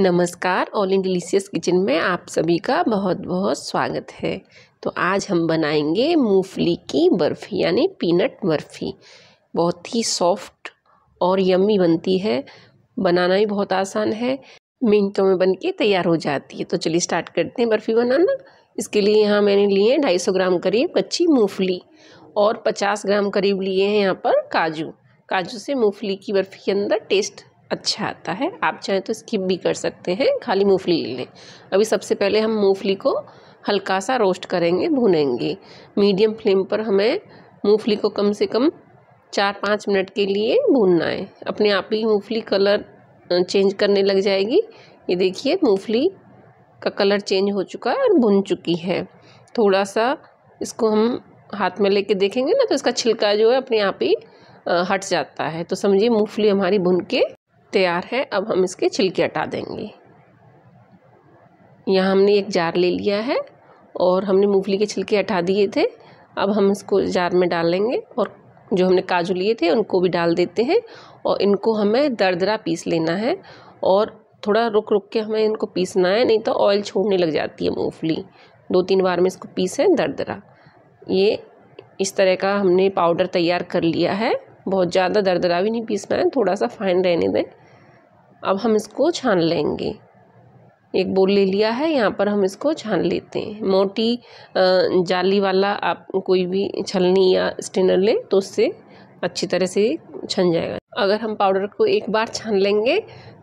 नमस्कार all in delicious kitchen में आप सभी का बहुत बहुत स्वागत है तो आज हम बनाएंगे मूंगफली की बर्फ़ी यानी पीनट बर्फ़ी बहुत ही सॉफ्ट और यम्मी बनती है बनाना भी बहुत आसान है मिनटों में बन के तैयार हो जाती है तो चलिए स्टार्ट करते हैं बर्फ़ी बनाना इसके लिए यहाँ मैंने लिए हैं ढाई सौ ग्राम करीब कच्ची मूँगफली और पचास ग्राम करीब लिए हैं यहाँ पर काजू काजू से मूँगफली की बर्फ़ी के अंदर टेस्ट अच्छा आता है आप चाहें तो स्किप भी कर सकते हैं खाली मूंगफली ले लें अभी सबसे पहले हम मूंगफली को हल्का सा रोस्ट करेंगे भुनेंगे मीडियम फ्लेम पर हमें मूंगफली को कम से कम चार पाँच मिनट के लिए भूनना है अपने आप ही मूंगफली कलर चेंज करने लग जाएगी ये देखिए मूंगफली का कलर चेंज हो चुका है और भुन चुकी है थोड़ा सा इसको हम हाथ में लेके देखेंगे ना तो इसका छिलका जो है अपने आप ही हट जाता है तो समझिए मूंगफली हमारी भुन के तैयार है अब हम इसके छिलके हटा देंगे यहाँ हमने एक जार ले लिया है और हमने मूंगफली के छिलके हटा दिए थे अब हम इसको जार में डालेंगे और जो हमने काजू लिए थे उनको भी डाल देते हैं और इनको हमें दरदरा पीस लेना है और थोड़ा रुक रुक के हमें इनको पीसना है नहीं तो ऑयल छोड़ने लग जाती है मूंगफली दो तीन बार में इसको पीसें दरदरा ये इस तरह का हमने पाउडर तैयार कर लिया है बहुत ज़्यादा दरदरा भी नहीं पीसना है थोड़ा सा फाइन रहने दें अब हम इसको छान लेंगे एक बोल ले लिया है यहाँ पर हम इसको छान लेते हैं मोटी जाली वाला आप कोई भी छलनी या स्टेनर लें तो उससे अच्छी तरह से छन जाएगा अगर हम पाउडर को एक बार छान लेंगे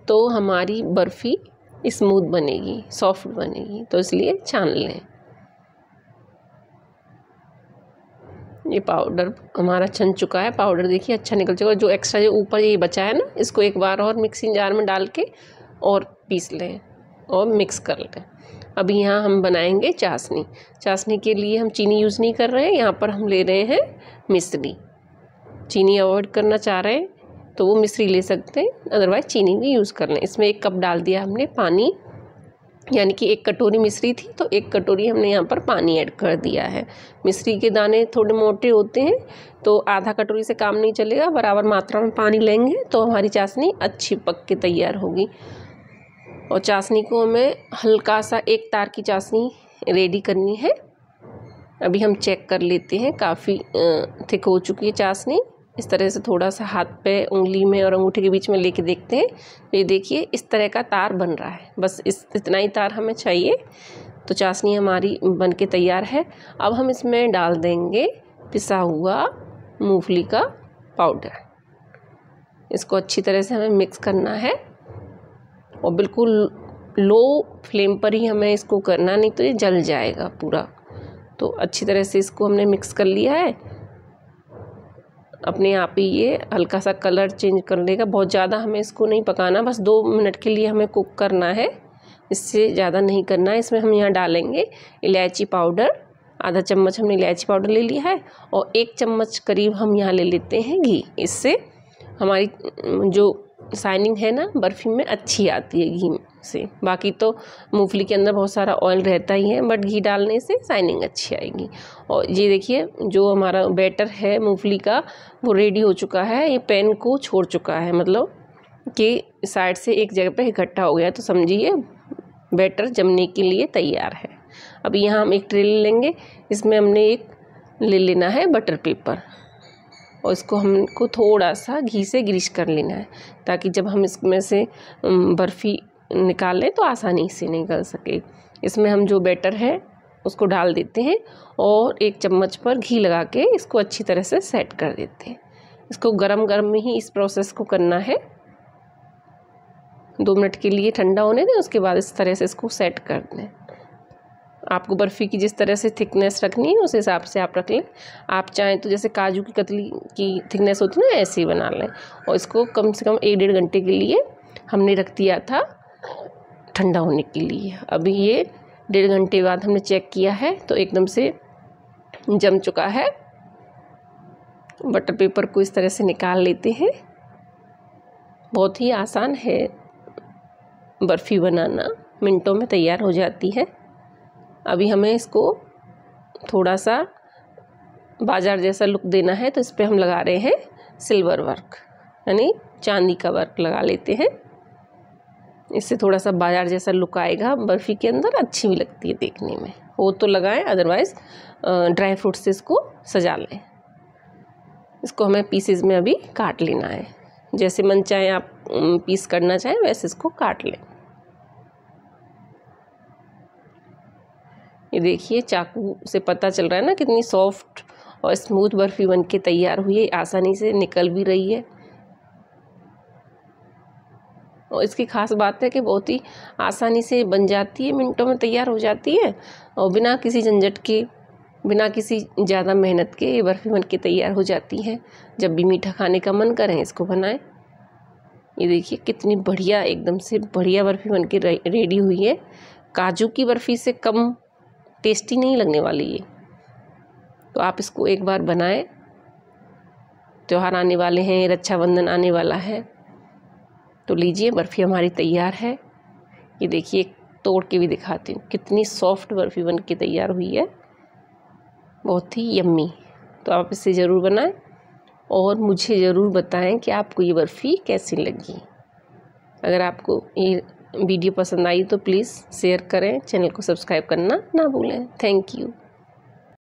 तो हमारी बर्फ़ी स्मूथ बनेगी सॉफ्ट बनेगी तो इसलिए छान लें ये पाउडर हमारा छन चुका है पाउडर देखिए अच्छा निकल चुका है जो एक्स्ट्रा जो ऊपर ये बचा है ना इसको एक बार और मिक्सिंग जार में डाल के और पीस लें और मिक्स कर लें अभी यहाँ हम बनाएंगे चाशनी चाशनी के लिए हम चीनी यूज़ नहीं कर रहे हैं यहाँ पर हम ले रहे हैं मिश्री चीनी अवॉइड करना चाह रहे हैं तो वो मिश्री ले सकते हैं अदरवाइज़ चीनी भी यूज़ कर लें इसमें एक कप डाल दिया हमने पानी यानी कि एक कटोरी मिश्री थी तो एक कटोरी हमने यहाँ पर पानी ऐड कर दिया है मिश्री के दाने थोड़े मोटे होते हैं तो आधा कटोरी से काम नहीं चलेगा बराबर मात्रा में पानी लेंगे तो हमारी चाशनी अच्छी पक के तैयार होगी और चाशनी को हमें हल्का सा एक तार की चाशनी रेडी करनी है अभी हम चेक कर लेते हैं काफ़ी थिक हो चुकी है चाशनी इस तरह से थोड़ा सा हाथ पे उंगली में और अंगूठे के बीच में लेके देखते हैं तो ये देखिए इस तरह का तार बन रहा है बस इस इतना ही तार हमें चाहिए तो चाशनी हमारी बन के तैयार है अब हम इसमें डाल देंगे पिसा हुआ मूंगफली का पाउडर इसको अच्छी तरह से हमें मिक्स करना है और बिल्कुल लो फ्लेम पर ही हमें इसको करना नहीं तो ये जल जाएगा पूरा तो अच्छी तरह से इसको हमने मिक्स कर लिया है अपने आप ही ये हल्का सा कलर चेंज कर लेगा बहुत ज़्यादा हमें इसको नहीं पकाना बस दो मिनट के लिए हमें कुक करना है इससे ज़्यादा नहीं करना है इसमें हम यहाँ डालेंगे इलायची पाउडर आधा चम्मच हमने इलायची पाउडर ले लिया है और एक चम्मच करीब हम यहाँ ले लेते हैं घी इससे हमारी जो शाइनिंग है ना बर्फ़ी में अच्छी आती है घी से बाकी तो मूंगफली के अंदर बहुत सारा ऑयल रहता ही है बट घी डालने से शाइनिंग अच्छी आएगी और ये देखिए जो हमारा बैटर है मूंगफली का वो रेडी हो चुका है ये पैन को छोड़ चुका है मतलब कि साइड से एक जगह पे इकट्ठा हो गया तो समझिए बैटर जमने के लिए तैयार है अब यहाँ हम एक ट्रे ले लेंगे इसमें हमने एक ले लेना है बटर पेपर और इसको हमको थोड़ा सा घी से ग्रीस कर लेना है ताकि जब हम इसमें से बर्फ़ी निकालें तो आसानी से निकल सके इसमें हम जो बैटर है उसको डाल देते हैं और एक चम्मच पर घी लगा के इसको अच्छी तरह से सेट कर देते हैं इसको गरम गरम में ही इस प्रोसेस को करना है दो मिनट के लिए ठंडा होने दें उसके बाद इस तरह से इसको सेट कर दें आपको बर्फ़ी की जिस तरह से थिकनेस रखनी है उस हिसाब से आप रख लें आप चाहें तो जैसे काजू की कतली की थिकनेस होती है ना ऐसे ही बना लें और इसको कम से कम एक डेढ़ घंटे के लिए हमने रख दिया था ठंडा होने के लिए अभी ये डेढ़ घंटे बाद हमने चेक किया है तो एकदम से जम चुका है बटर पेपर को इस तरह से निकाल लेते हैं बहुत ही आसान है बर्फ़ी बनाना मिनटों में तैयार हो जाती है अभी हमें इसको थोड़ा सा बाजार जैसा लुक देना है तो इस पर हम लगा रहे हैं सिल्वर वर्क यानी चांदी का वर्क लगा लेते हैं इससे थोड़ा सा बाजार जैसा लुक आएगा बर्फ़ी के अंदर अच्छी भी लगती है देखने में वो तो लगाएं अदरवाइज़ ड्राई फ्रूट से इसको सजा लें इसको हमें पीसेज में अभी काट लेना है जैसे मन चाहे आप पीस करना चाहें वैसे इसको काट लें ये देखिए चाकू से पता चल रहा है ना कितनी सॉफ्ट और स्मूथ बर्फ़ी बन के तैयार हुई है आसानी से निकल भी रही है और इसकी ख़ास बात है कि बहुत ही आसानी से बन जाती है मिनटों में तैयार हो जाती है और बिना किसी झंझट के बिना किसी ज़्यादा मेहनत के ये बर्फ़ी बन के तैयार हो जाती है जब भी मीठा खाने का मन करें इसको बनाएं ये देखिए कितनी बढ़िया एकदम से बढ़िया बर्फ़ी बन के रेडी हुई है काजू की बर्फ़ी से कम टेस्टी नहीं लगने वाली ये तो आप इसको एक बार बनाएं त्यौहार आने वाले हैं रक्षाबंधन आने वाला है तो लीजिए बर्फ़ी हमारी तैयार है ये देखिए तोड़ के भी दिखाती हूँ कितनी सॉफ्ट बर्फ़ी बन के तैयार हुई है बहुत ही यम्मी तो आप इसे ज़रूर बनाएं और मुझे ज़रूर बताएं कि आपको ये बर्फ़ी कैसी लगी अगर आपको ये वीडियो पसंद आई तो प्लीज़ शेयर करें चैनल को सब्सक्राइब करना ना भूलें थैंक यू